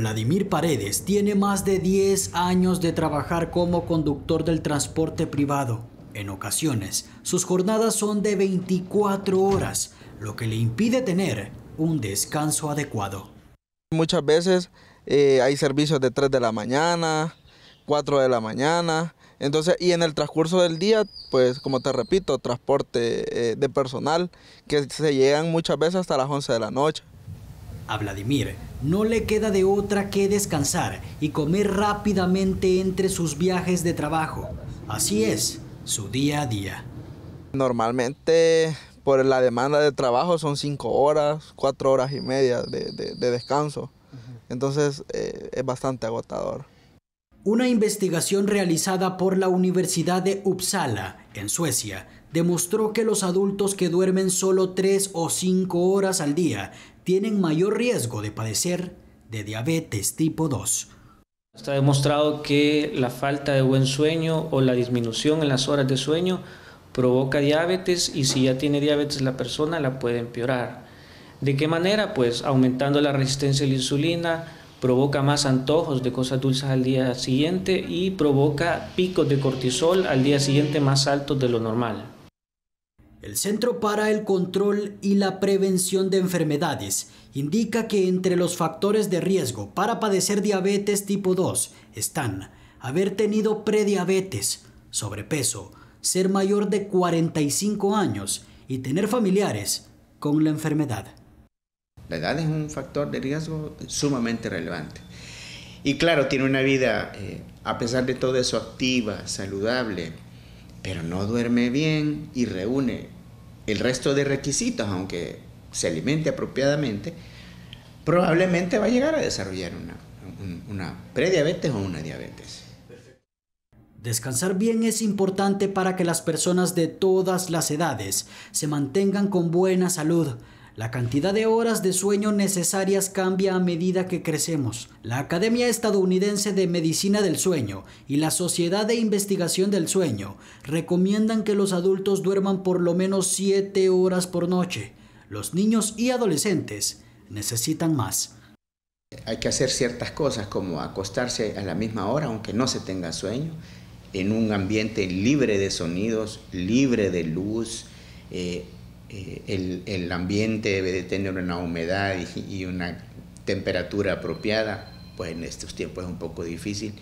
Vladimir Paredes tiene más de 10 años de trabajar como conductor del transporte privado. En ocasiones, sus jornadas son de 24 horas, lo que le impide tener un descanso adecuado. Muchas veces eh, hay servicios de 3 de la mañana, 4 de la mañana, entonces, y en el transcurso del día, pues como te repito, transporte eh, de personal que se llegan muchas veces hasta las 11 de la noche. A Vladimir no le queda de otra que descansar y comer rápidamente entre sus viajes de trabajo. Así es, su día a día. Normalmente por la demanda de trabajo son cinco horas, cuatro horas y media de, descanso. Entonces eh, es bastante agotador. Una investigación realizada por la Universidad de Uppsala, en Suecia, demostró que los adultos que duermen solo 3 o 5 horas al día tienen mayor riesgo de padecer de diabetes tipo 2. Está demostrado que la falta de buen sueño o la disminución en las horas de sueño provoca diabetes y si ya tiene diabetes la persona la puede empeorar. ¿De qué manera? Pues aumentando la resistencia a la insulina, provoca más antojos de cosas dulces al día siguiente y provoca picos de cortisol al día siguiente más altos de lo normal. El Centro para el Control y la Prevención de Enfermedades indica que entre los factores de riesgo para padecer diabetes tipo 2 están haber tenido prediabetes, sobrepeso, ser mayor de 45 años y tener familiares con la enfermedad. La edad es un factor de riesgo sumamente relevante. Y claro, tiene una vida, eh, a pesar de todo eso, activa, saludable, pero no duerme bien y reúne el resto de requisitos, aunque se alimente apropiadamente, probablemente va a llegar a desarrollar una, prediabetes o una diabetes. Descansar bien es importante para que las personas de todas las edades se mantengan con buena salud, la cantidad de horas de sueño necesarias cambia a medida que crecemos. La Academia Estadounidense de Medicina del Sueño y la Sociedad de Investigación del Sueño recomiendan que los adultos duerman por lo menos 7 horas por noche. Los niños y adolescentes necesitan más. Hay que hacer ciertas cosas como acostarse a la misma hora aunque no se tenga sueño, en un ambiente libre de sonidos, libre de luz, eh, eh, el, ambiente debe de tener una humedad y, y una temperatura apropiada, pues en estos tiempos es un poco difícil.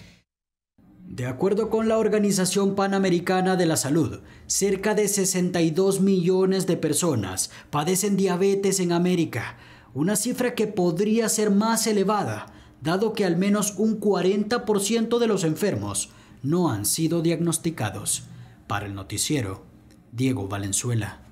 De acuerdo con la Organización Panamericana de la Salud, cerca de 62 millones de personas padecen diabetes en América, una cifra que podría ser más elevada, dado que al menos un 40% de los enfermos no han sido diagnosticados. Para el noticiero, Diego Valenzuela.